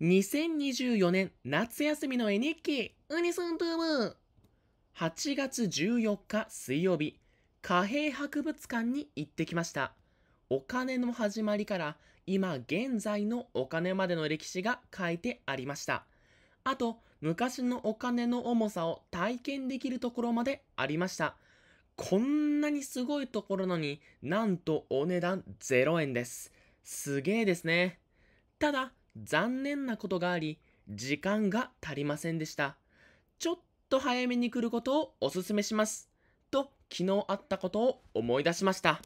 2024年夏休みの絵日記、ウニソントゥーム !8 月14日水曜日、貨幣博物館に行ってきました。お金の始まりから今現在のお金までの歴史が書いてありました。あと、昔のお金の重さを体験できるところまでありました。こんなにすごいところのになんとお値段0円です。すげえですね。ただ、残念なことがあり、時間が足りませんでした。ちょっと早めに来ることをお勧めします。と、昨日あったことを思い出しました。